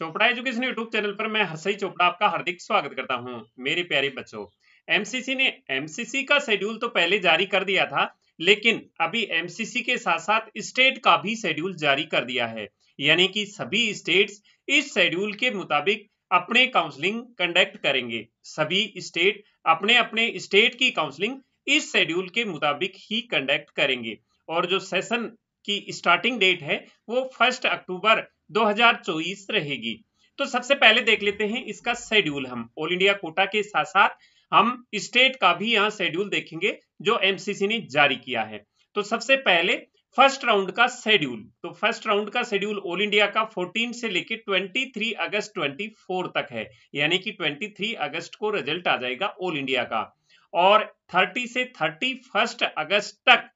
Chopra education YouTube channel पर मैं हरसई चोपड़ा आपका हार्दिक स्वागत करता हूं मेरे प्यारे बच्चों एमसीसी ने एमसीसी का शेड्यूल तो पहले जारी कर दिया था लेकिन अभी एमसीसी के साथ साथ स्टेट का भी शेड्यूल जारी कर दिया है यानी कि सभी स्टेट्स इस शेड्यूल के मुताबिक अपने काउंसलिंग कंडक्ट करेंगे सभी स्टेट अपने अपने स्टेट की काउंसलिंग इस शेड्यूल के मुताबिक ही कंडक्ट करेंगे और जो सेशन की स्टार्टिंग डेट है वो फर्स्ट अक्टूबर 2024 रहेगी तो सबसे पहले देख लेते हैं इसका शेड्यूल हम ऑल इंडिया कोटा के साथ साथ हम स्टेट का भी यहाँ शेड्यूल देखेंगे जो एमसीसी ने जारी किया है तो सबसे पहले फर्स्ट राउंड का शेड्यूल तो फर्स्ट राउंड का शेड्यूल ऑल इंडिया का 14 से लेकर 23 अगस्त 24 तक है यानी कि 23 अगस्त को रिजल्ट आ जाएगा ऑल इंडिया का और 30 से 31 अगस्त तक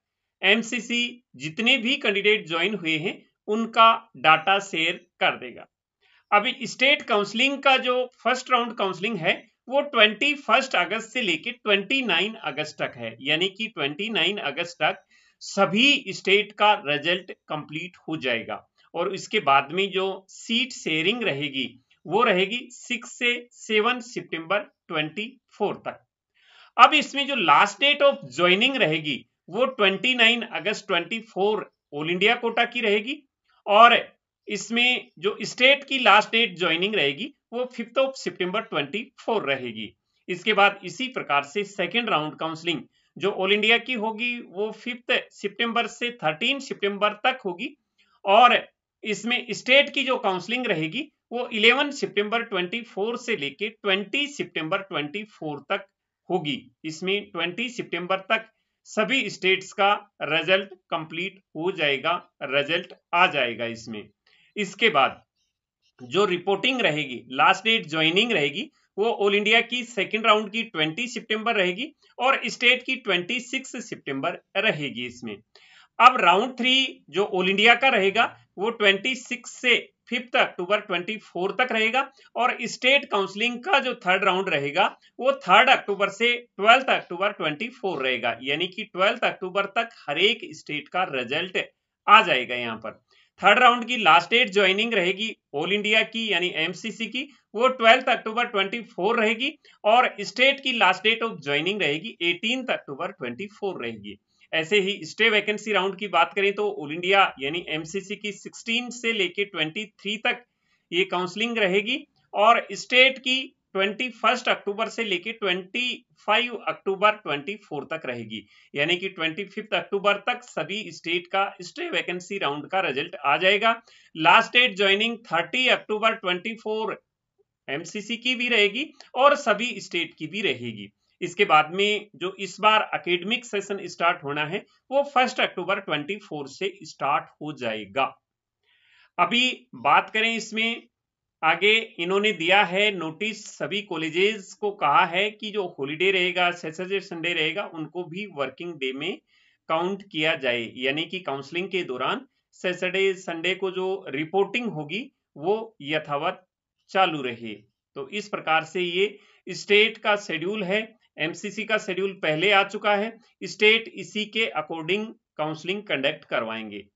एमसीसी जितने भी कैंडिडेट ज्वाइन हुए हैं उनका डाटा शेयर कर देगा अभी स्टेट काउंसलिंग का जो फर्स्ट राउंड काउंसलिंग है वो 21 अगस्त से लेकर 29 अगस्त तक है यानी कि 29 अगस्त तक सभी स्टेट का रिजल्ट कंप्लीट हो जाएगा और इसके बाद में जो सीट शेयरिंग रहेगी वो रहेगी सिक्स से सेवन सितंबर 24 तक अब इसमें जो लास्ट डेट ऑफ ज्वाइनिंग रहेगी वो 29 अगस्त 24 ऑल इंडिया कोटा की रहेगी और इसमें जो स्टेट की लास्ट डेट ज्वाइनिंग रहेगी वो फिफ्थ ऑफ सितंबर 24 रहेगी इसके बाद इसी प्रकार से सेकेंड राउंड काउंसलिंग जो ऑल इंडिया की होगी वो फिफ्थ सितंबर से 13 सितंबर तक होगी और इसमें स्टेट की जो काउंसलिंग रहेगी वो 11 सितंबर 24 से लेके 20 सितंबर 24 तक होगी इसमें 20 सितंबर तक सभी स्टेट्स का रिजल्ट कंप्लीट हो जाएगा रिजल्ट आ जाएगा इसमें इसके बाद जो रिपोर्टिंग रहेगी लास्ट डेट ज्वाइनिंग रहेगी वो ऑल इंडिया की सेकेंड राउंड की 20 सितंबर रहेगी और स्टेट की 26 सितंबर रहेगी इसमें अब राउंड थ्री जो ऑल इंडिया का रहेगा वो 26 से फिफ्थ अक्टूबर 24 तक रहेगा और स्टेट काउंसलिंग का जो थर्ड राउंड रहेगा वो थर्ड अक्टूबर से ट्वेल्थ अक्टूबर 24 रहेगा यानी कि ट्वेल्थ अक्टूबर तक हर एक स्टेट का रिजल्ट आ जाएगा यहाँ पर थर्ड राउंड की लास्ट डेट ज्वाइनिंग रहेगी ऑल इंडिया की यानी एमसीसी की वो ट्वेल्थ अक्टूबर 24 रहेगी और स्टेट की लास्ट डेट ऑफ ज्वाइनिंग रहेगी एटीन अक्टूबर 24 रहेगी ऐसे ही स्टे वैकेंसी राउंड की बात करें तो ऑल इंडिया यानी एमसीसी की 16 से लेके 23 तक ये काउंसलिंग रहेगी और स्टेट की 21 अक्टूबर से लेके 25 अक्टूबर 24 तक रहेगी यानी कि 25 अक्टूबर तक सभी स्टेट का स्टे वैकेंसी राउंड का रिजल्ट आ जाएगा last date joining 30 October 24 MCC की भी रहेगी और सभी स्टेट की भी रहेगी इसके बाद में जो इस बार अकेडमिक सेशन स्टार्ट होना है वो फर्स्ट अक्टूबर 24 से स्टार्ट हो जाएगा अभी बात करें इसमें आगे इन्होंने दिया है नोटिस सभी कॉलेजेस को कहा है कि जो हॉलीडे रहेगा सैटरडे संडे रहेगा उनको भी वर्किंग डे में काउंट किया जाए यानी कि काउंसलिंग के दौरान सैटरडे संडे को जो रिपोर्टिंग होगी वो यथावत चालू रहे तो इस प्रकार से ये स्टेट का शेड्यूल है एमसीसी का शेड्यूल पहले आ चुका है स्टेट इसी के अकॉर्डिंग काउंसलिंग कंडक्ट करवाएंगे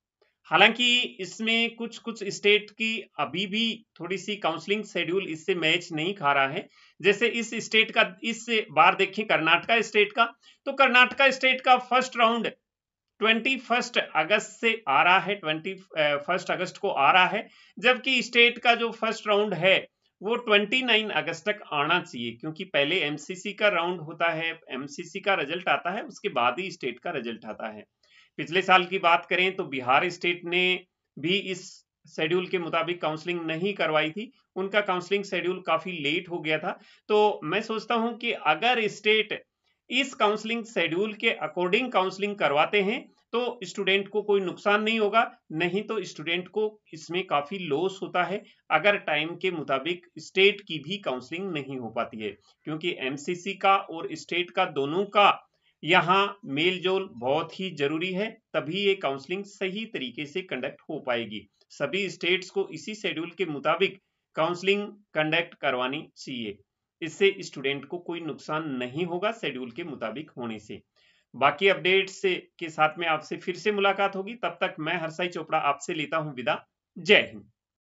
हालांकि इसमें कुछ कुछ स्टेट की अभी भी थोड़ी सी काउंसलिंग शेड्यूल इससे मैच नहीं खा रहा है जैसे इस स्टेट का इस बार देखिए कर्नाटका स्टेट का तो कर्नाटका स्टेट का फर्स्ट राउंड ट्वेंटी फर्स्ट अगस्त से आ रहा है ट्वेंटी फर्स्ट अगस्त को आ रहा है जबकि स्टेट का जो फर्स्ट राउंड है वो 29 अगस्त तक आना चाहिए क्योंकि पहले एमसीसी का राउंड होता है एमसीसी का रिजल्ट आता है उसके बाद ही स्टेट का रिजल्ट आता है पिछले साल की बात करें तो बिहार स्टेट ने भी इस शेड्यूल के मुताबिक काउंसलिंग नहीं करवाई थी उनका काउंसलिंग शेड्यूल काफी लेट हो गया था तो मैं सोचता हूं कि अगर स्टेट इस काउंसलिंग शेड्यूल के अकॉर्डिंग काउंसलिंग करवाते हैं तो स्टूडेंट को कोई नुकसान नहीं होगा नहीं तो स्टूडेंट को इसमें काफ़ी लॉस होता है अगर टाइम के मुताबिक स्टेट की भी काउंसलिंग नहीं हो पाती है क्योंकि एमसीसी का और स्टेट का दोनों का यहाँ मेल जोल बहुत ही जरूरी है तभी ये काउंसलिंग सही तरीके से कंडक्ट हो पाएगी सभी स्टेट्स को इसी शेड्यूल के मुताबिक काउंसलिंग कंडक्ट करवानी चाहिए इससे स्टूडेंट को कोई नुकसान नहीं होगा शेड्यूल के मुताबिक होने से बाकी अपडेट्स के साथ में आपसे फिर से मुलाकात होगी तब तक मैं हरसाई चोपड़ा आपसे लेता हूं विदा जय हिंद